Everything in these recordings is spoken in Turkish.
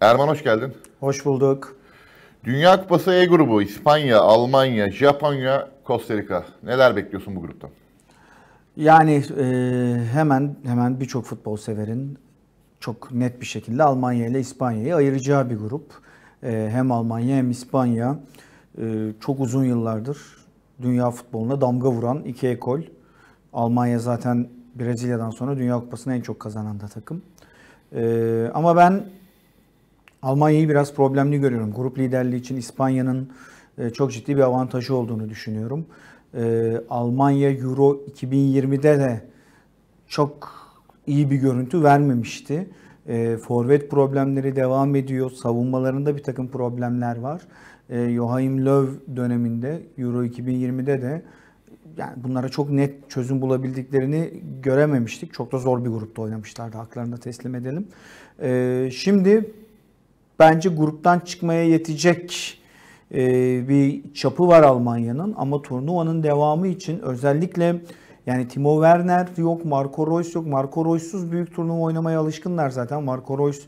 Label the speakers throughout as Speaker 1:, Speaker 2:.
Speaker 1: Erman hoş geldin.
Speaker 2: Hoş bulduk.
Speaker 1: Dünya Kupası E grubu İspanya, Almanya, Japonya, Costa Rica. Neler bekliyorsun bu gruptan?
Speaker 2: Yani e, hemen hemen birçok futbol severin çok net bir şekilde Almanya ile İspanya'yı ayıracağı bir grup. E, hem Almanya hem İspanya e, çok uzun yıllardır dünya futboluna damga vuran iki ekol. Almanya zaten Brezilya'dan sonra Dünya Kupası'nı en çok kazanan da takım. E, ama ben Almanya'yı biraz problemli görüyorum. Grup liderliği için İspanya'nın e, çok ciddi bir avantajı olduğunu düşünüyorum. E, Almanya Euro 2020'de de çok iyi bir görüntü vermemişti. E, forvet problemleri devam ediyor. Savunmalarında bir takım problemler var. Joachim Löw döneminde Euro 2020'de de yani bunlara çok net çözüm bulabildiklerini görememiştik. Çok da zor bir grupta oynamışlardı. Haklarını da teslim edelim. Şimdi bence gruptan çıkmaya yetecek e, bir çapı var Almanya'nın ama turnuvanın devamı için özellikle yani Timo Werner yok, Marco Reus yok. Marco Reus'suz büyük turnuva oynamaya alışkınlar zaten. Marco Reus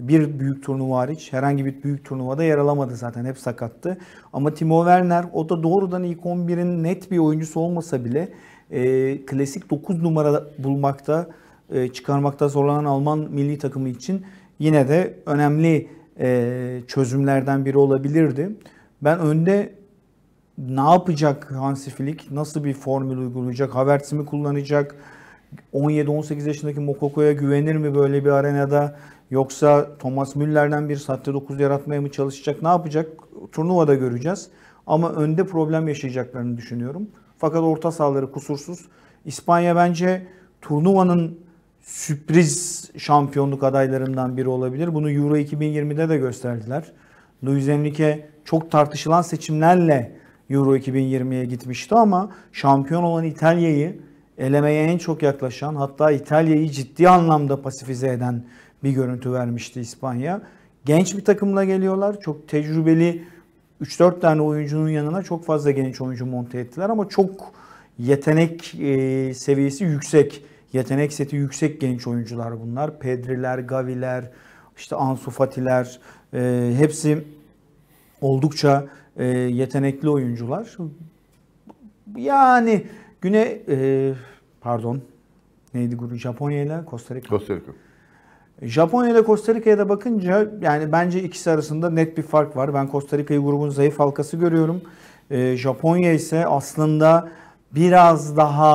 Speaker 2: bir büyük turnuva hariç herhangi bir büyük turnuvada yer alamadı zaten. Hep sakattı. Ama Timo Werner o da doğrudan ilk 11'in net bir oyuncusu olmasa bile e, klasik 9 numara bulmakta, e, çıkarmakta zorlanan Alman milli takımı için yine de önemli e, çözümlerden biri olabilirdi. Ben önde ne yapacak Hansi Flick, nasıl bir formül uygulayacak, Havertz mi kullanacak, 17-18 yaşındaki Mokoko'ya güvenir mi böyle bir arenada yoksa Thomas Müller'den bir saatte 9 yaratmaya mı çalışacak, ne yapacak turnuvada göreceğiz. Ama önde problem yaşayacaklarını düşünüyorum. Fakat orta sahaları kusursuz. İspanya bence turnuvanın sürpriz şampiyonluk adaylarından biri olabilir. Bunu Euro 2020'de de gösterdiler. Luis Enrique çok tartışılan seçimlerle Euro 2020'ye gitmişti ama şampiyon olan İtalya'yı elemeye en çok yaklaşan hatta İtalya'yı ciddi anlamda pasifize eden bir görüntü vermişti İspanya. Genç bir takımla geliyorlar. Çok tecrübeli 3-4 tane oyuncunun yanına çok fazla genç oyuncu monte ettiler ama çok yetenek e, seviyesi yüksek yetenek seti yüksek genç oyuncular bunlar. Pedriler, Gaviler, işte Ansu Fatiler e, hepsi oldukça e, yetenekli oyuncular. Yani güne e, pardon neydi grup Japonya ile Costa Rica. Costa Rica. Japonya ile Costa Rica'ya da bakınca yani bence ikisi arasında net bir fark var. Ben Costa Rica'yı grubun zayıf halkası görüyorum. E, Japonya ise aslında biraz daha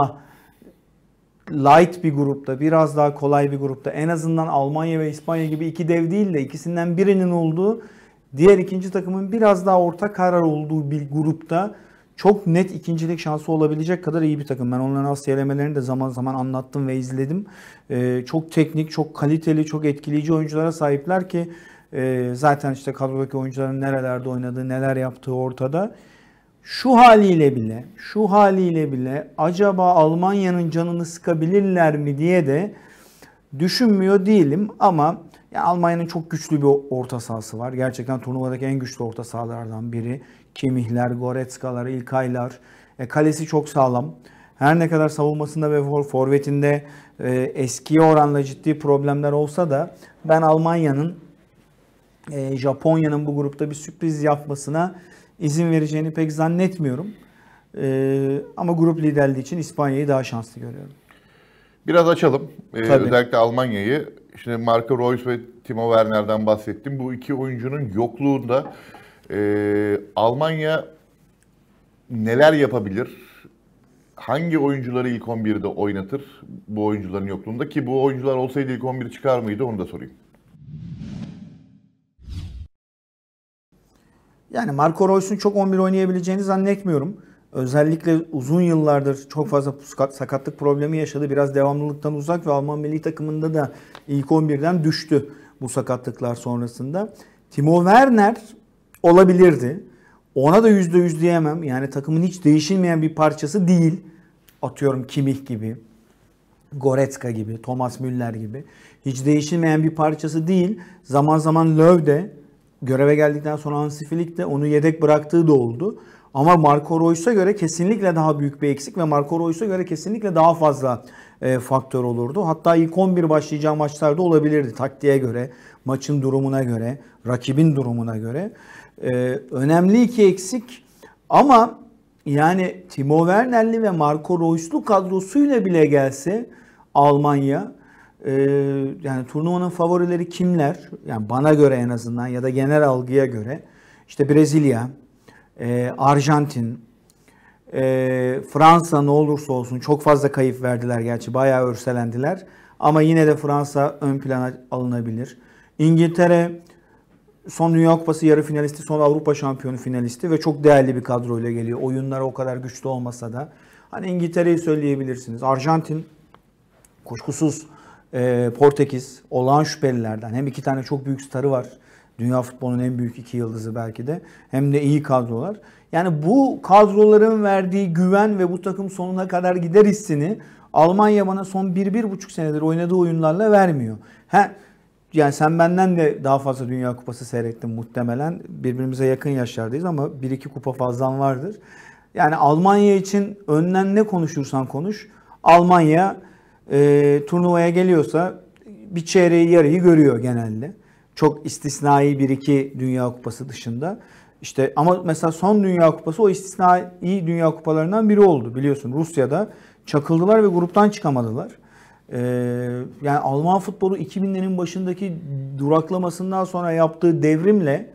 Speaker 2: light bir grupta, biraz daha kolay bir grupta en azından Almanya ve İspanya gibi iki dev değil de ikisinden birinin olduğu, diğer ikinci takımın biraz daha orta karar olduğu bir grupta çok net ikincilik şansı olabilecek kadar iyi bir takım. Ben onların Asya elemelerini de zaman zaman anlattım ve izledim. Ee, çok teknik, çok kaliteli, çok etkileyici oyunculara sahipler ki e, zaten işte kadrodaki oyuncuların nerelerde oynadığı, neler yaptığı ortada şu haliyle bile, şu haliyle bile acaba Almanya'nın canını sıkabilirler mi diye de düşünmüyor değilim ama yani Almanya'nın çok güçlü bir orta sahası var. Gerçekten turnuvadaki en güçlü orta sahalardan biri. Kimihler, Goretzkalar, İlkaylar. E, kalesi çok sağlam. Her ne kadar savunmasında ve forvetinde e, eskiye oranla ciddi problemler olsa da ben Almanya'nın e, Japonya'nın bu grupta bir sürpriz yapmasına izin vereceğini pek zannetmiyorum. Ee, ama grup liderliği için İspanya'yı daha şanslı görüyorum.
Speaker 1: Biraz açalım.
Speaker 2: Ee, Tabii. özellikle
Speaker 1: Almanya'yı. Şimdi Marco Reus ve Timo Werner'den bahsettim. Bu iki oyuncunun yokluğunda e, Almanya neler yapabilir? Hangi oyuncuları ilk 11'de oynatır bu oyuncuların yokluğunda? Ki bu oyuncular olsaydı ilk 11 çıkar mıydı onu da sorayım.
Speaker 2: Yani Marco Reus'un çok 11 oynayabileceğini zannetmiyorum. Özellikle uzun yıllardır çok fazla sakatlık problemi yaşadı. Biraz devamlılıktan uzak ve Alman milli takımında da ilk 11'den düştü bu sakatlıklar sonrasında. Timo Werner olabilirdi. Ona da %100 diyemem. Yani takımın hiç değişilmeyen bir parçası değil. Atıyorum Kimih gibi, Goretzka gibi, Thomas Müller gibi. Hiç değişilmeyen bir parçası değil. Zaman zaman Löw de göreve geldikten sonra Hansi Flick de onu yedek bıraktığı da oldu. Ama Marco Reus'a göre kesinlikle daha büyük bir eksik ve Marco Reus'a göre kesinlikle daha fazla e, faktör olurdu. Hatta ilk 11 başlayacağı maçlarda olabilirdi taktiğe göre, maçın durumuna göre, rakibin durumuna göre. E, önemli iki eksik ama yani Timo Werner'li ve Marco Reus'lu kadrosuyla bile gelse Almanya ee, yani turnuvanın favorileri kimler? Yani bana göre en azından ya da genel algıya göre işte Brezilya, e, Arjantin, e, Fransa ne olursa olsun çok fazla kayıp verdiler gerçi bayağı örselendiler. Ama yine de Fransa ön plana alınabilir. İngiltere son Dünya Kupası yarı finalisti, son Avrupa şampiyonu finalisti ve çok değerli bir kadroyla geliyor. Oyunları o kadar güçlü olmasa da. Hani İngiltere'yi söyleyebilirsiniz. Arjantin kuşkusuz e, Portekiz olağan şüphelilerden. Hem iki tane çok büyük starı var. Dünya futbolunun en büyük iki yıldızı belki de. Hem de iyi kadrolar. Yani bu kadroların verdiği güven ve bu takım sonuna kadar gider hissini Almanya bana son 1-1,5 senedir oynadığı oyunlarla vermiyor. He, yani sen benden de daha fazla Dünya Kupası seyrettin muhtemelen. Birbirimize yakın yaşlardayız ama 1-2 kupa fazlan vardır. Yani Almanya için önden ne konuşursan konuş. Almanya e, turnuvaya geliyorsa bir çeyreği yarıyı görüyor genelde. Çok istisnai bir iki Dünya Kupası dışında. İşte ama mesela son Dünya Kupası o istisnai Dünya Kupalarından biri oldu biliyorsun. Rusya'da çakıldılar ve gruptan çıkamadılar. Ee, yani Alman futbolu 2000'lerin başındaki duraklamasından sonra yaptığı devrimle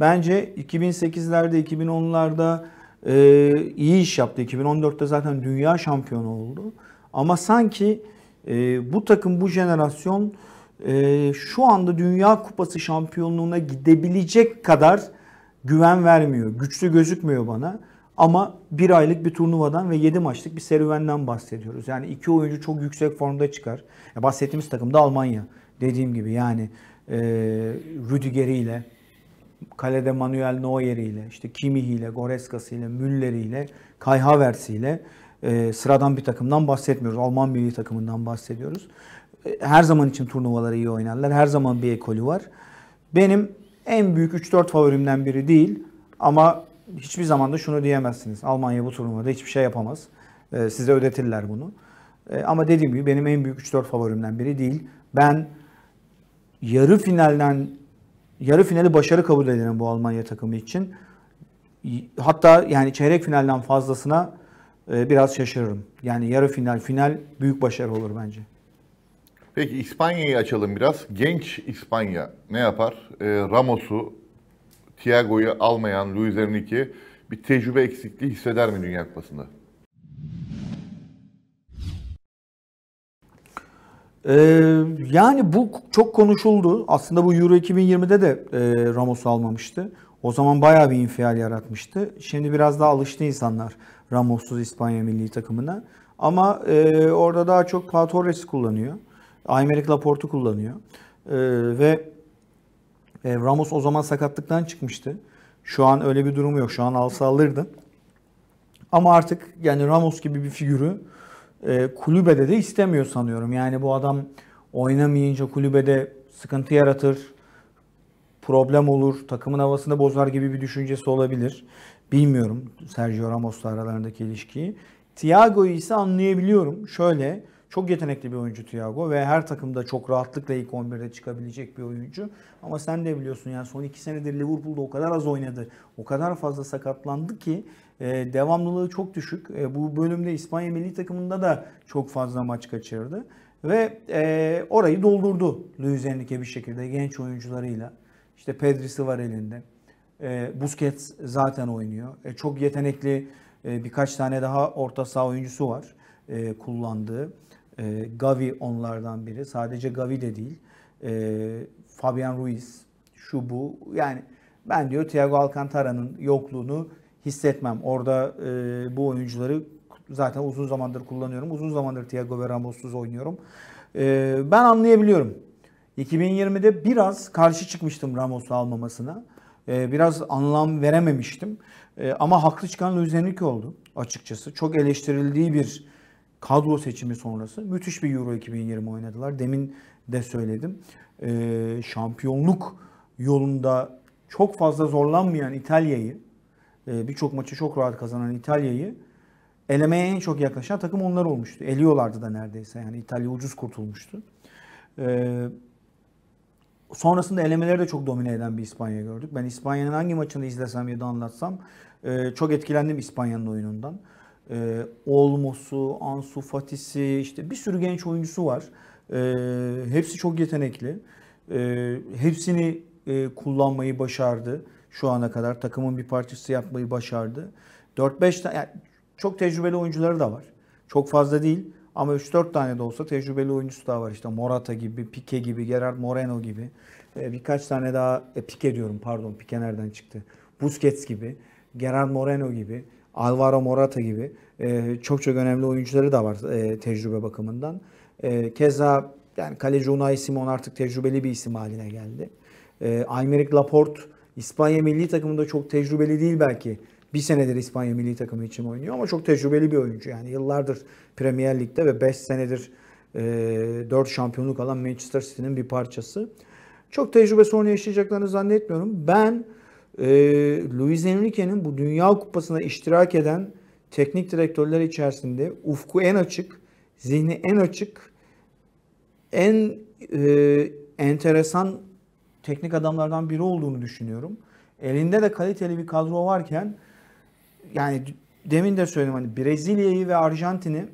Speaker 2: bence 2008'lerde 2010'larda e, iyi iş yaptı. 2014'te zaten dünya şampiyonu oldu. Ama sanki e, bu takım, bu jenerasyon e, şu anda Dünya Kupası şampiyonluğuna gidebilecek kadar güven vermiyor. Güçlü gözükmüyor bana. Ama bir aylık bir turnuvadan ve 7 maçlık bir serüvenden bahsediyoruz. Yani iki oyuncu çok yüksek formda çıkar. Ya bahsettiğimiz takım da Almanya. Dediğim gibi yani e, Rüdiger ile, kalede Manuel Neuer ile, işte Kimmich ile, Goreskası ile, Müller ile, Kai Havertz ile e, sıradan bir takımdan bahsetmiyoruz. Alman milli takımından bahsediyoruz. E, her zaman için turnuvaları iyi oynarlar. Her zaman bir ekolü var. Benim en büyük 3-4 favorimden biri değil ama hiçbir zaman da şunu diyemezsiniz. Almanya bu turnuvada hiçbir şey yapamaz. E, size ödetirler bunu. E, ama dediğim gibi benim en büyük 3-4 favorimden biri değil. Ben yarı finalden yarı finali başarı kabul edilen bu Almanya takımı için hatta yani çeyrek finalden fazlasına ee, biraz şaşırırım. Yani yarı final, final büyük başarı olur bence.
Speaker 1: Peki İspanya'yı açalım biraz. Genç İspanya ne yapar? E, Ramos'u, Thiago'yu almayan Luis Enrique bir tecrübe eksikliği hisseder mi Dünya Kupası'nda?
Speaker 2: Ee, yani bu çok konuşuldu. Aslında bu Euro 2020'de de e, Ramos almamıştı. O zaman bayağı bir infial yaratmıştı. Şimdi biraz daha alıştı insanlar. Ramos'suz İspanya milli takımına. Ama e, orada daha çok Pau Torres kullanıyor. Aymeric Laporte'u kullanıyor. E, ve e, Ramos o zaman sakatlıktan çıkmıştı. Şu an öyle bir durumu yok. Şu an alsa alırdı. Ama artık yani Ramos gibi bir figürü e, kulübede de istemiyor sanıyorum. Yani bu adam oynamayınca kulübede sıkıntı yaratır, problem olur, takımın havasını bozar gibi bir düşüncesi olabilir. Bilmiyorum Sergio Ramos'la aralarındaki ilişkiyi. Thiago'yu ise anlayabiliyorum. Şöyle çok yetenekli bir oyuncu Thiago ve her takımda çok rahatlıkla ilk 11'de çıkabilecek bir oyuncu. Ama sen de biliyorsun yani son 2 senedir Liverpool'da o kadar az oynadı. O kadar fazla sakatlandı ki e, devamlılığı çok düşük. E, bu bölümde İspanya milli takımında da çok fazla maç kaçırdı. Ve e, orayı doldurdu Luis Enrique bir şekilde genç oyuncularıyla. İşte Pedri'si var elinde. E, Busquets zaten oynuyor. E, çok yetenekli e, birkaç tane daha orta saha oyuncusu var e, kullandığı. E, Gavi onlardan biri. Sadece Gavi de değil. E, Fabian Ruiz, şu bu. Yani ben diyor Thiago Alcantara'nın yokluğunu hissetmem. Orada e, bu oyuncuları zaten uzun zamandır kullanıyorum. Uzun zamandır Thiago ve Ramos'suz oynuyorum. E, ben anlayabiliyorum. 2020'de biraz karşı çıkmıştım Ramos'u almamasına. Ee, biraz anlam verememiştim. Ee, ama haklı çıkan Luzenik oldu açıkçası. Çok eleştirildiği bir kadro seçimi sonrası müthiş bir Euro 2020 oynadılar. Demin de söyledim. Ee, şampiyonluk yolunda çok fazla zorlanmayan İtalya'yı, e, birçok maçı çok rahat kazanan İtalya'yı elemeye en çok yaklaşan takım onlar olmuştu. Eliyorlardı da neredeyse yani İtalya ucuz kurtulmuştu sonrasında elemeleri de çok domine eden bir İspanya gördük. Ben İspanya'nın hangi maçını izlesem ya da anlatsam e, çok etkilendim İspanya'nın oyunundan. E, Olmos'u, Ansu Fati'si işte bir sürü genç oyuncusu var. E, hepsi çok yetenekli. E, hepsini e, kullanmayı başardı şu ana kadar. Takımın bir parçası yapmayı başardı. 4-5 tane yani çok tecrübeli oyuncuları da var. Çok fazla değil. Ama 3-4 tane de olsa tecrübeli oyuncusu daha var. İşte Morata gibi, Pique gibi, Gerard Moreno gibi. E, birkaç tane daha, e, Pique diyorum pardon Pique nereden çıktı? Busquets gibi, Gerard Moreno gibi, Alvaro Morata gibi e, çok çok önemli oyuncuları da var e, tecrübe bakımından. E, keza yani kaleci Unai Simon artık tecrübeli bir isim haline geldi. E, Aymeric Laporte İspanya milli takımında çok tecrübeli değil belki bir senedir İspanya milli takımı için oynuyor ama çok tecrübeli bir oyuncu. Yani yıllardır Premier Lig'de ve 5 senedir e, 4 şampiyonluk alan Manchester City'nin bir parçası. Çok tecrübe sorunu yaşayacaklarını zannetmiyorum. Ben e, Luis Enrique'nin bu Dünya Kupası'na iştirak eden teknik direktörler içerisinde ufku en açık, zihni en açık, en e, enteresan teknik adamlardan biri olduğunu düşünüyorum. Elinde de kaliteli bir kadro varken yani demin de söyledim hani Brezilya'yı ve Arjantin'i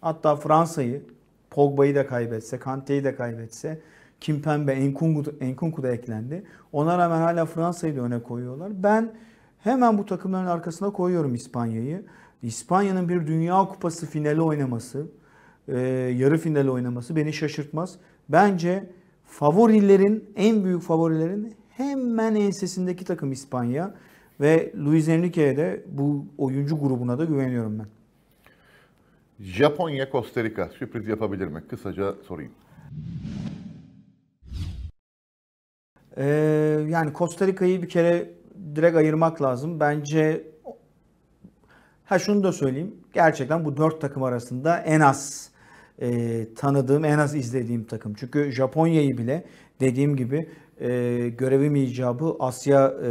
Speaker 2: hatta Fransa'yı Pogba'yı da kaybetse, Kante'yi de kaybetse, Kimpembe, Enkunku, Enkunku da eklendi. Ona rağmen hala Fransa'yı da öne koyuyorlar. Ben hemen bu takımların arkasına koyuyorum İspanya'yı. İspanya'nın bir Dünya Kupası finali oynaması, e, yarı final oynaması beni şaşırtmaz. Bence favorilerin, en büyük favorilerin hemen ensesindeki takım İspanya. Ve Luis Enrique'ye de bu oyuncu grubuna da güveniyorum ben.
Speaker 1: Japonya, Costa Rica sürpriz yapabilir mi? Kısaca sorayım.
Speaker 2: Ee, yani Costa Rica'yı bir kere direkt ayırmak lazım. Bence ha şunu da söyleyeyim. Gerçekten bu dört takım arasında en az e, tanıdığım, en az izlediğim takım. Çünkü Japonya'yı bile dediğim gibi e, görevim icabı Asya e,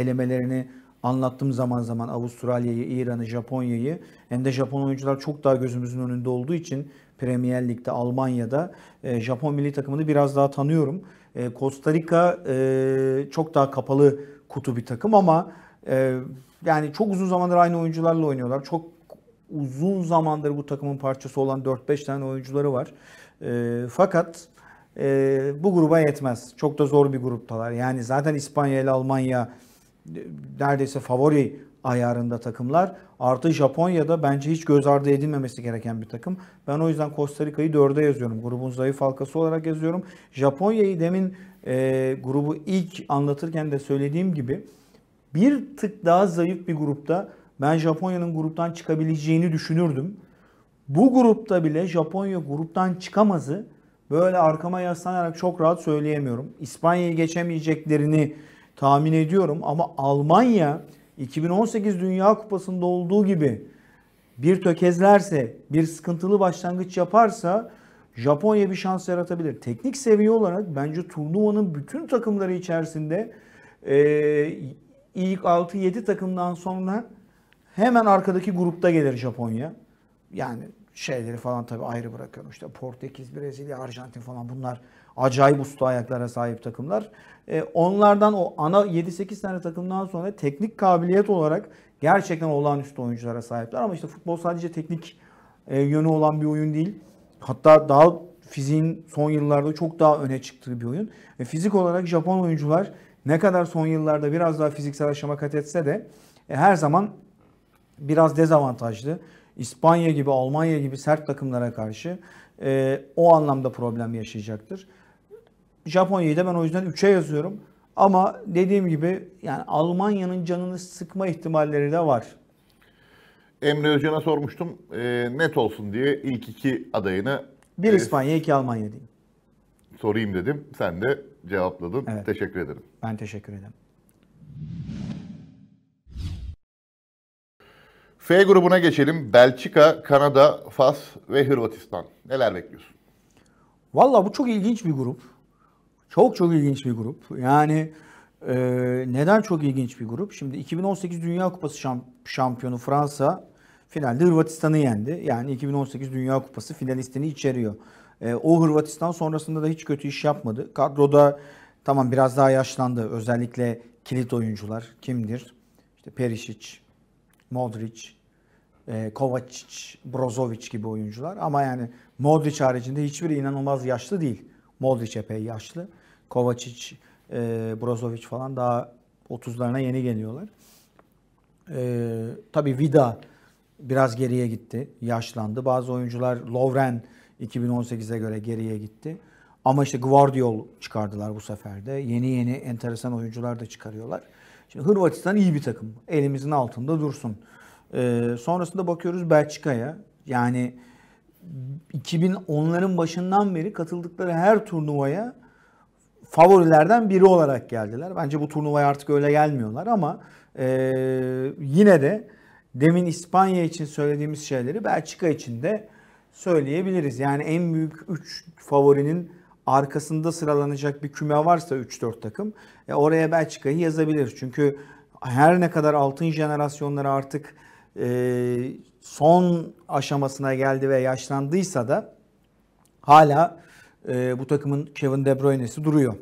Speaker 2: elemelerini anlattım zaman zaman Avustralya'yı, İran'ı, Japonya'yı. Hem de Japon oyuncular çok daha gözümüzün önünde olduğu için Premier Lig'de, Almanya'da e, Japon milli takımını biraz daha tanıyorum. E, Costa Rica e, çok daha kapalı kutu bir takım ama e, yani çok uzun zamandır aynı oyuncularla oynuyorlar. Çok uzun zamandır bu takımın parçası olan 4-5 tane oyuncuları var. E, fakat e, bu gruba yetmez. Çok da zor bir gruptalar. Yani zaten İspanya ile Almanya e, neredeyse favori ayarında takımlar. Artı Japonya da bence hiç göz ardı edilmemesi gereken bir takım. Ben o yüzden Costa Rica'yı dörde yazıyorum. Grubun zayıf halkası olarak yazıyorum. Japonya'yı demin e, grubu ilk anlatırken de söylediğim gibi bir tık daha zayıf bir grupta ben Japonya'nın gruptan çıkabileceğini düşünürdüm. Bu grupta bile Japonya gruptan çıkamazı böyle arkama yaslanarak çok rahat söyleyemiyorum. İspanya'yı geçemeyeceklerini tahmin ediyorum ama Almanya 2018 Dünya Kupası'nda olduğu gibi bir tökezlerse, bir sıkıntılı başlangıç yaparsa Japonya bir şans yaratabilir. Teknik seviye olarak bence turnuvanın bütün takımları içerisinde e, ilk 6-7 takımdan sonra hemen arkadaki grupta gelir Japonya. Yani şeyleri falan tabii ayrı bırakıyorum. İşte Portekiz, Brezilya, Arjantin falan bunlar acayip usta ayaklara sahip takımlar. E, onlardan o ana 7-8 tane takımdan sonra teknik kabiliyet olarak gerçekten olağanüstü oyunculara sahipler. Ama işte futbol sadece teknik e, yönü olan bir oyun değil. Hatta daha fiziğin son yıllarda çok daha öne çıktığı bir oyun. Ve fizik olarak Japon oyuncular ne kadar son yıllarda biraz daha fiziksel aşama kat etse de e, her zaman biraz dezavantajlı. İspanya gibi, Almanya gibi sert takımlara karşı e, o anlamda problem yaşayacaktır. Japonya'yı da ben o yüzden 3'e yazıyorum. Ama dediğim gibi yani Almanya'nın canını sıkma ihtimalleri de var. Emre Özcan'a
Speaker 1: sormuştum. E, net olsun diye ilk iki adayını...
Speaker 2: Bir e, İspanya, iki Almanya diyeyim.
Speaker 1: Sorayım dedim. Sen de cevapladın. Evet. Teşekkür ederim. Ben teşekkür ederim. F grubuna geçelim. Belçika, Kanada, Fas ve Hırvatistan. Neler bekliyorsun?
Speaker 2: Valla bu çok ilginç bir grup. Çok çok ilginç bir grup. Yani e, neden çok ilginç bir grup? Şimdi 2018 Dünya Kupası şamp şampiyonu Fransa finalde Hırvatistan'ı yendi. Yani 2018 Dünya Kupası finalistini içeriyor. E, o Hırvatistan sonrasında da hiç kötü iş yapmadı. Kadroda tamam biraz daha yaşlandı. Özellikle kilit oyuncular kimdir? İşte Perisic, Modric, e, Kovacic, Brozovic gibi oyuncular. Ama yani Modric haricinde hiçbiri inanılmaz yaşlı değil. Modric epey yaşlı. Kovacic, e, Brozovic falan daha 30'larına yeni geliyorlar. E, tabii Vida biraz geriye gitti. Yaşlandı. Bazı oyuncular Lovren 2018'e göre geriye gitti. Ama işte Guardiol çıkardılar bu sefer de. Yeni yeni enteresan oyuncular da çıkarıyorlar. Şimdi Hırvatistan iyi bir takım. Elimizin altında dursun. Ee, sonrasında bakıyoruz Belçika'ya. Yani 2010'ların başından beri katıldıkları her turnuvaya favorilerden biri olarak geldiler. Bence bu turnuvaya artık öyle gelmiyorlar ama e, yine de demin İspanya için söylediğimiz şeyleri Belçika için de söyleyebiliriz. Yani en büyük 3 favorinin arkasında sıralanacak bir küme varsa 3-4 takım e, oraya Belçika'yı yazabilir. Çünkü her ne kadar altın jenerasyonları artık e, son aşamasına geldi ve yaşlandıysa da hala e, bu takımın Kevin De Bruyne'si duruyor.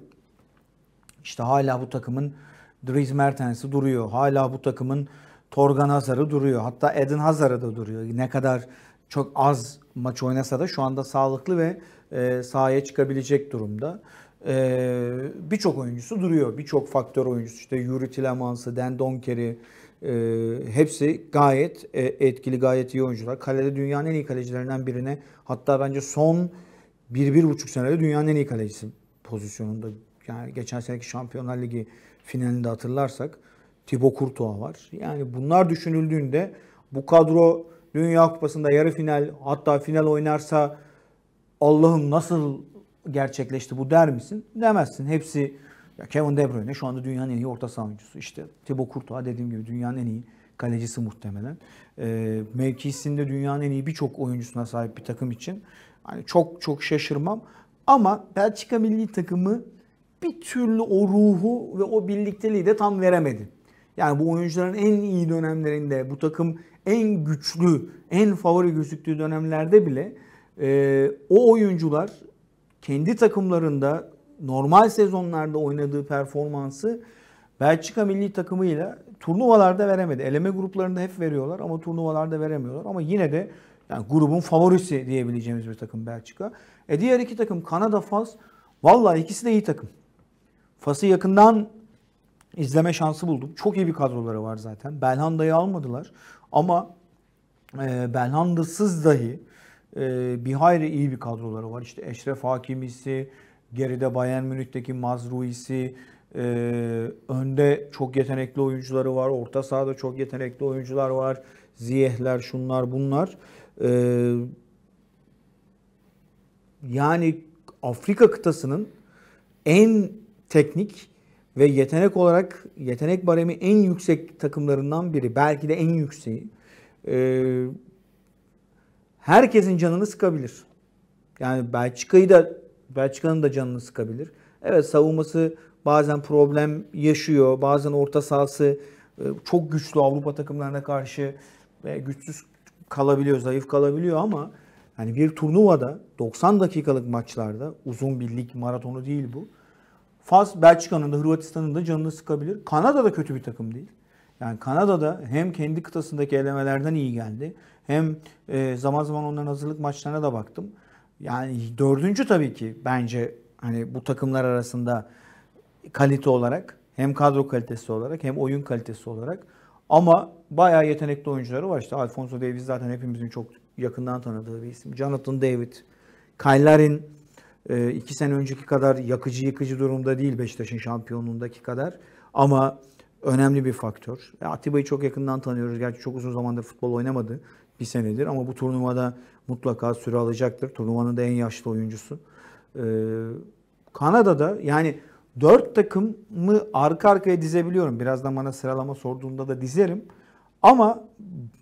Speaker 2: İşte hala bu takımın Dries Mertens'i duruyor. Hala bu takımın Torgan Hazar'ı duruyor. Hatta Eden Hazar'ı da duruyor. Ne kadar çok az maç oynasa da şu anda sağlıklı ve e, sahaya çıkabilecek durumda. E, birçok oyuncusu duruyor. Birçok faktör oyuncusu işte Yuri Tilemans'ı, Den Donker'i e, hepsi gayet e, etkili, gayet iyi oyuncular. Kalede dünyanın en iyi kalecilerinden birine hatta bence son 1-1,5 senede dünyanın en iyi kalecisi pozisyonunda. Yani geçen seneki Şampiyonlar Ligi finalinde hatırlarsak Thibaut Courtois var. Yani bunlar düşünüldüğünde bu kadro Dünya Kupası'nda yarı final hatta final oynarsa Allah'ım nasıl gerçekleşti bu der misin? Demezsin. Hepsi ya Kevin De Bruyne şu anda dünyanın en iyi orta saha oyuncusu. İşte Thibaut Courtois dediğim gibi dünyanın en iyi kalecisi muhtemelen. E, mevkisinde dünyanın en iyi birçok oyuncusuna sahip bir takım için. Hani çok çok şaşırmam. Ama Belçika milli takımı bir türlü o ruhu ve o birlikteliği de tam veremedi. Yani bu oyuncuların en iyi dönemlerinde bu takım en güçlü, en favori gözüktüğü dönemlerde bile e, o oyuncular kendi takımlarında normal sezonlarda oynadığı performansı Belçika milli takımıyla turnuvalarda veremedi. Eleme gruplarında hep veriyorlar ama turnuvalarda veremiyorlar. Ama yine de yani grubun favorisi diyebileceğimiz bir takım Belçika. E diğer iki takım Kanada, Fas. Vallahi ikisi de iyi takım. Fas'ı yakından izleme şansı buldum. Çok iyi bir kadroları var zaten. Belhanda'yı almadılar. Ama e, Belhanda'sız dahi e, bir hayli iyi bir kadroları var. İşte Eşref Hakimisi, geride Bayern Münih'teki Mazruisi, e, ee, önde çok yetenekli oyuncuları var. Orta sahada çok yetenekli oyuncular var. Ziyehler, şunlar bunlar. E, yani Afrika kıtasının en teknik ve yetenek olarak yetenek baremi en yüksek takımlarından biri. Belki de en yükseği. Ee, herkesin canını sıkabilir. Yani Belçika'yı da Belçika'nın da canını sıkabilir. Evet savunması bazen problem yaşıyor. Bazen orta sahası e, çok güçlü Avrupa takımlarına karşı e, güçsüz kalabiliyor, zayıf kalabiliyor ama yani bir turnuvada 90 dakikalık maçlarda uzun bir lig maratonu değil bu. Fas Belçika'nın da Hırvatistan'ın da canını sıkabilir. Kanada da kötü bir takım değil. Yani Kanada da hem kendi kıtasındaki elemelerden iyi geldi hem e, zaman zaman onların hazırlık maçlarına da baktım. Yani dördüncü tabii ki bence hani bu takımlar arasında kalite olarak hem kadro kalitesi olarak hem oyun kalitesi olarak ama bayağı yetenekli oyuncuları var. İşte Alfonso Davies zaten hepimizin çok yakından tanıdığı bir isim. Jonathan David, Kyle e, iki sene önceki kadar yakıcı yıkıcı durumda değil Beşiktaş'ın şampiyonluğundaki kadar. Ama önemli bir faktör. E, Atiba'yı çok yakından tanıyoruz. Gerçi çok uzun zamandır futbol oynamadı bir senedir ama bu turnuvada mutlaka süre alacaktır. Turnuvanın da en yaşlı oyuncusu. Ee, Kanada'da yani dört takımı arka arkaya dizebiliyorum. Birazdan bana sıralama sorduğunda da dizerim. Ama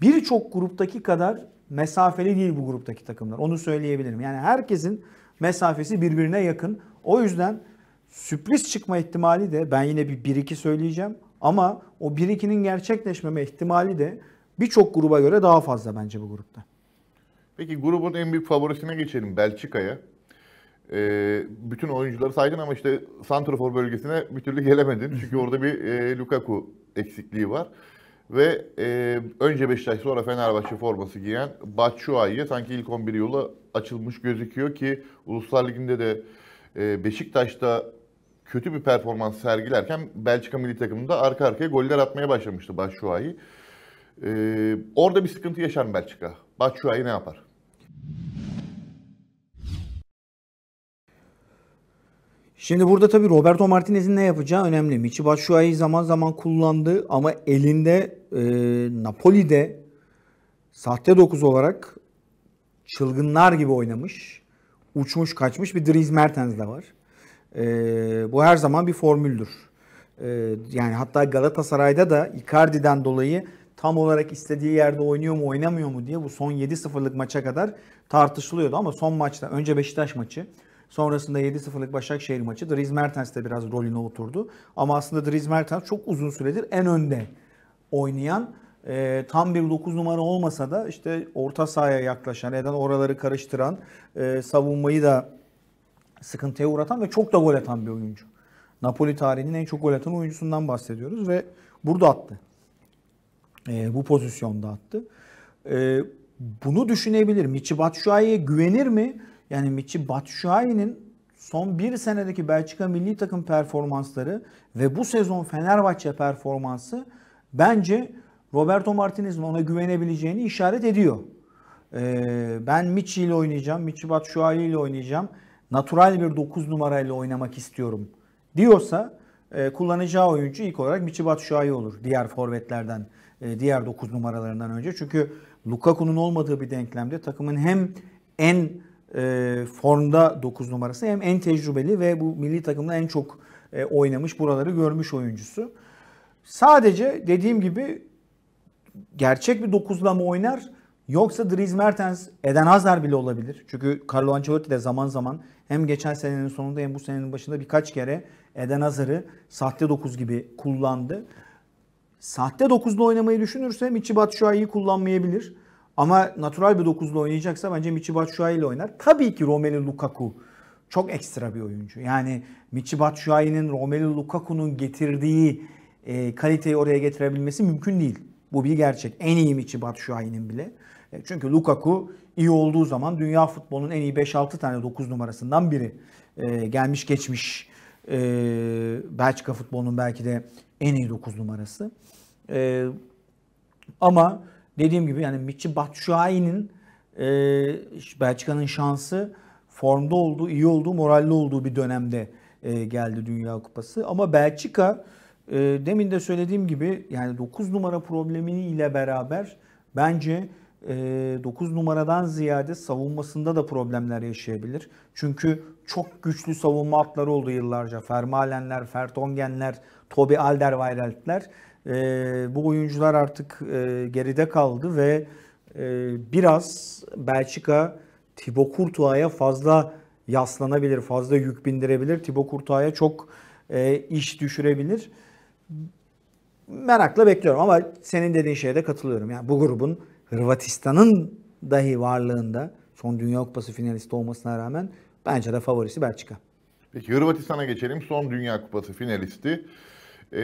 Speaker 2: birçok gruptaki kadar mesafeli değil bu gruptaki takımlar. Onu söyleyebilirim. Yani herkesin mesafesi birbirine yakın. O yüzden sürpriz çıkma ihtimali de ben yine bir 1-2 söyleyeceğim. Ama o 1-2'nin gerçekleşmeme ihtimali de Birçok gruba göre daha fazla bence bu grupta.
Speaker 1: Peki grubun en büyük favorisine geçelim Belçika'ya. Ee, bütün oyuncuları saydın ama işte Santrafor bölgesine bir türlü gelemedin. Çünkü orada bir e, Lukaku eksikliği var. Ve e, önce Beşiktaş sonra Fenerbahçe forması giyen Batshuayi'ye sanki ilk 11 yolu açılmış gözüküyor ki Uluslar Ligi'nde de e, Beşiktaş'ta kötü bir performans sergilerken Belçika milli takımında arka arkaya goller atmaya başlamıştı Batshuayi. Ee, orada bir sıkıntı yaşar Belçika. Batshuayi ne yapar?
Speaker 2: Şimdi burada tabii Roberto Martinez'in ne yapacağı önemli. Michi Batshuayi zaman zaman kullandı ama elinde e, Napoli'de sahte 9 olarak çılgınlar gibi oynamış. Uçmuş kaçmış bir Dries Mertens de var. E, bu her zaman bir formüldür. E, yani hatta Galatasaray'da da Icardi'den dolayı tam olarak istediği yerde oynuyor mu oynamıyor mu diye bu son 7-0'lık maça kadar tartışılıyordu. Ama son maçta önce Beşiktaş maçı sonrasında 7-0'lık Başakşehir maçı Dries Mertens de biraz rolüne oturdu. Ama aslında Dries Mertens çok uzun süredir en önde oynayan e, tam bir 9 numara olmasa da işte orta sahaya yaklaşan, neden oraları karıştıran, e, savunmayı da sıkıntıya uğratan ve çok da gol atan bir oyuncu. Napoli tarihinin en çok gol atan oyuncusundan bahsediyoruz ve burada attı. E, bu pozisyonda attı. E, bunu düşünebilir. Michi Batshuayi'ye güvenir mi? Yani Michi Batshuayi'nin son bir senedeki Belçika milli takım performansları ve bu sezon Fenerbahçe performansı bence Roberto Martinez'in ona güvenebileceğini işaret ediyor. Ee, ben Michi ile oynayacağım, Michi Batshuayi ile oynayacağım. Natural bir 9 numarayla oynamak istiyorum diyorsa e, kullanacağı oyuncu ilk olarak Michi Batshuayi olur diğer forvetlerden e, diğer 9 numaralarından önce. Çünkü Lukaku'nun olmadığı bir denklemde takımın hem en e, formda 9 numarası hem en tecrübeli ve bu milli takımda en çok e, oynamış, buraları görmüş oyuncusu. Sadece dediğim gibi gerçek bir 9'la mı oynar yoksa Dries Mertens Eden Hazard bile olabilir. Çünkü Carlo Ancelotti de zaman zaman hem geçen senenin sonunda hem bu senenin başında birkaç kere Eden Hazard'ı sahte 9 gibi kullandı sahte dokuzlu oynamayı düşünürse Michi Batshuayi'yi kullanmayabilir. Ama natural bir dokuzlu oynayacaksa bence Michi Batshuayi ile oynar. Tabii ki Romelu Lukaku çok ekstra bir oyuncu. Yani Michi Batshuayi'nin Romelu Lukaku'nun getirdiği e, kaliteyi oraya getirebilmesi mümkün değil. Bu bir gerçek. En iyi Michi Batshuayi'nin bile. E, çünkü Lukaku iyi olduğu zaman dünya futbolunun en iyi 5-6 tane 9 numarasından biri. E, gelmiş geçmiş e, Belçika futbolunun belki de en iyi 9 numarası. E, ama dediğim gibi yani Mitchi Batshuayi'nin e, Belçika'nın şansı formda olduğu, iyi olduğu, moralli olduğu bir dönemde e, geldi Dünya Kupası. Ama Belçika e, demin de söylediğim gibi yani 9 numara problemiyle beraber bence 9 ee, numaradan ziyade savunmasında da problemler yaşayabilir. Çünkü çok güçlü savunma hatları oldu yıllarca. Fermalenler, Fertongenler, Tobi Alderweireldler. Ee, bu oyuncular artık e, geride kaldı ve e, biraz Belçika Thibaut Courtois'a fazla yaslanabilir, fazla yük bindirebilir. Thibaut Courtois'a çok e, iş düşürebilir. Merakla bekliyorum ama senin dediğin şeye de katılıyorum. Yani bu grubun Hırvatistan'ın dahi varlığında son Dünya Kupası finalisti olmasına rağmen bence de favorisi Belçika.
Speaker 1: Peki Hırvatistan'a geçelim. Son Dünya Kupası finalisti. Ee,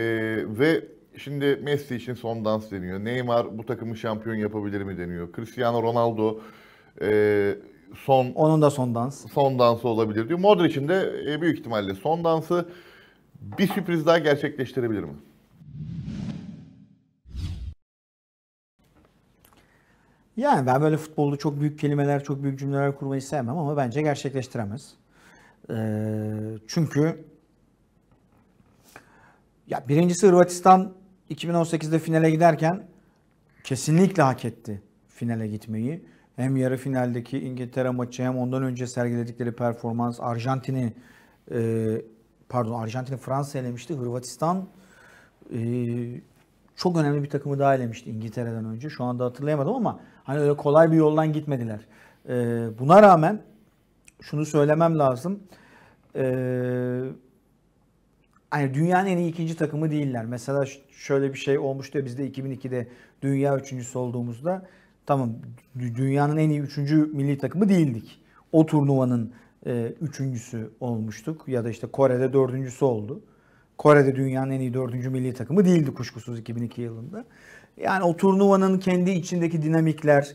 Speaker 1: ve şimdi Messi için son dans deniyor. Neymar bu takımı şampiyon yapabilir mi deniyor. Cristiano Ronaldo e, son... Onun da son dans. Son dansı olabilir diyor. Modric'in de e, büyük ihtimalle son dansı bir sürpriz daha gerçekleştirebilir mi?
Speaker 2: Yani ben böyle futbolda çok büyük kelimeler, çok büyük cümleler kurmayı sevmem ama bence gerçekleştiremez. Ee, çünkü ya birincisi Hırvatistan 2018'de finale giderken kesinlikle hak etti finale gitmeyi. Hem yarı finaldeki İngiltere maçı hem ondan önce sergiledikleri performans Arjantin'i e, pardon Arjantin'i Fransa elemişti. Hırvatistan e, çok önemli bir takımı daha elemişti İngiltere'den önce. Şu anda hatırlayamadım ama Hani öyle kolay bir yoldan gitmediler. Ee, buna rağmen şunu söylemem lazım. Ee, hani dünyanın en iyi ikinci takımı değiller. Mesela şöyle bir şey olmuştu ya bizde 2002'de dünya üçüncüsü olduğumuzda tamam dünyanın en iyi üçüncü milli takımı değildik. O turnuvanın e, üçüncüsü olmuştuk ya da işte Kore'de dördüncüsü oldu. Kore'de dünyanın en iyi dördüncü milli takımı değildi kuşkusuz 2002 yılında. Yani o turnuvanın kendi içindeki dinamikler,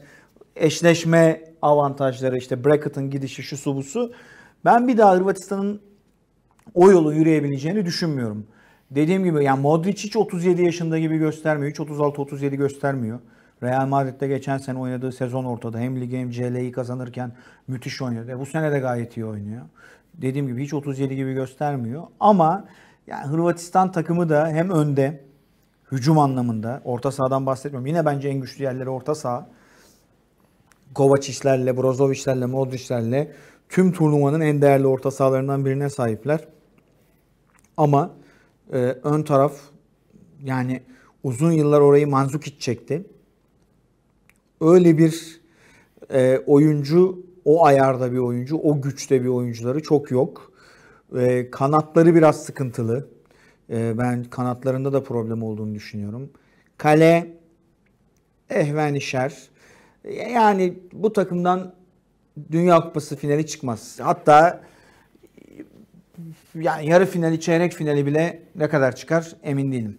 Speaker 2: eşleşme avantajları işte bracket'ın gidişi şu su bu su. Ben bir daha Hırvatistan'ın o yolu yürüyebileceğini düşünmüyorum. Dediğim gibi yani Modric hiç 37 yaşında gibi göstermiyor. Hiç 36-37 göstermiyor. Real Madrid'de geçen sene oynadığı sezon ortada. Hem ligi hem CL'yi kazanırken müthiş oynuyor. E bu sene de gayet iyi oynuyor. Dediğim gibi hiç 37 gibi göstermiyor. Ama yani Hırvatistan takımı da hem önde Hücum anlamında. Orta sahadan bahsetmiyorum. Yine bence en güçlü yerleri orta saha. Kovaçic'lerle, Brozovic'lerle, Modric'lerle tüm turnuvanın en değerli orta sahalarından birine sahipler. Ama e, ön taraf yani uzun yıllar orayı Manzukic çekti. Öyle bir e, oyuncu, o ayarda bir oyuncu, o güçte bir oyuncuları çok yok. E, kanatları biraz sıkıntılı. E, ben kanatlarında da problem olduğunu düşünüyorum. Kale, Ehvenişer, Yani bu takımdan Dünya Kupası finali çıkmaz. Hatta yani yarı finali, çeyrek finali bile ne kadar çıkar emin değilim.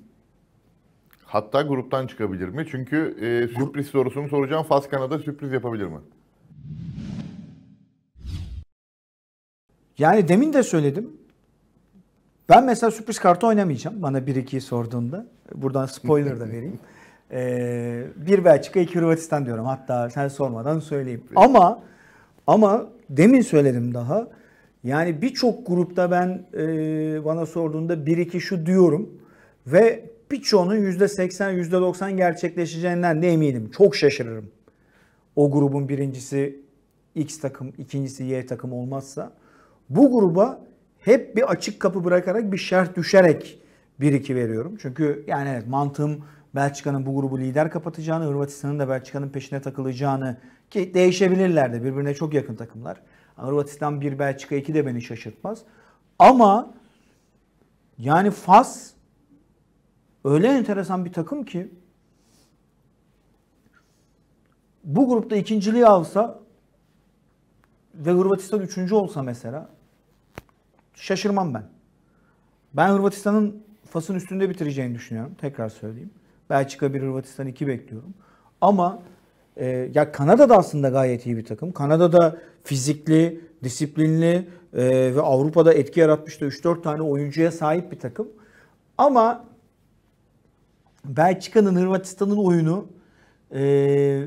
Speaker 1: Hatta gruptan çıkabilir mi? Çünkü e, sürpriz sorusunu soracağım. Fas Kanada sürpriz
Speaker 2: yapabilir mi? Yani demin de söyledim. Ben mesela sürpriz kartı oynamayacağım. Bana 1-2'yi sorduğunda. Buradan spoiler da vereyim. Ee, bir Belçika, iki Hırvatistan diyorum. Hatta sen sormadan söyleyeyim. Ama ama demin söyledim daha. Yani birçok grupta ben e, bana sorduğunda 1-2 şu diyorum. Ve birçoğunun %80, %90 gerçekleşeceğinden ne eminim. Çok şaşırırım. O grubun birincisi X takım, ikincisi Y takım olmazsa. Bu gruba hep bir açık kapı bırakarak bir şart düşerek 1-2 veriyorum. Çünkü yani evet mantığım Belçika'nın bu grubu lider kapatacağını, Hırvatistan'ın da Belçika'nın peşine takılacağını ki değişebilirler de birbirine çok yakın takımlar. Hırvatistan 1, Belçika 2 de beni şaşırtmaz. Ama yani Fas öyle enteresan bir takım ki bu grupta ikinciliği alsa ve Hırvatistan üçüncü olsa mesela şaşırmam ben. Ben Hırvatistan'ın Fas'ın üstünde bitireceğini düşünüyorum. Tekrar söyleyeyim. Belçika 1, Hırvatistan 2 bekliyorum. Ama e, ya Kanada da aslında gayet iyi bir takım. Kanada da fizikli, disiplinli e, ve Avrupa'da etki yaratmış da 3-4 tane oyuncuya sahip bir takım. Ama Belçika'nın, Hırvatistan'ın oyunu e,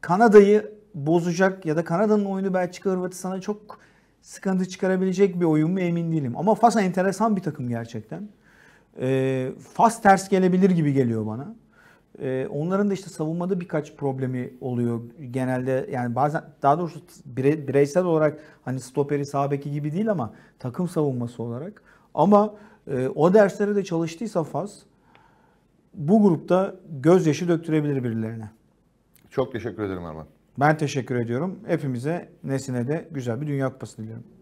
Speaker 2: Kanada'yı bozacak ya da Kanada'nın oyunu Belçika, Hırvatistan'a çok sıkıntı çıkarabilecek bir oyun mu emin değilim. Ama Fas enteresan bir takım gerçekten. E, Fas ters gelebilir gibi geliyor bana. E, onların da işte savunmada birkaç problemi oluyor genelde. Yani bazen daha doğrusu bire, bireysel olarak hani stoperi sağ beki gibi değil ama takım savunması olarak. Ama e, o derslere de çalıştıysa Fas bu grupta gözyaşı döktürebilir birilerine.
Speaker 1: Çok teşekkür ederim Erman.
Speaker 2: Ben teşekkür ediyorum. Hepimize Nesin'e de güzel bir Dünya Kupası diliyorum.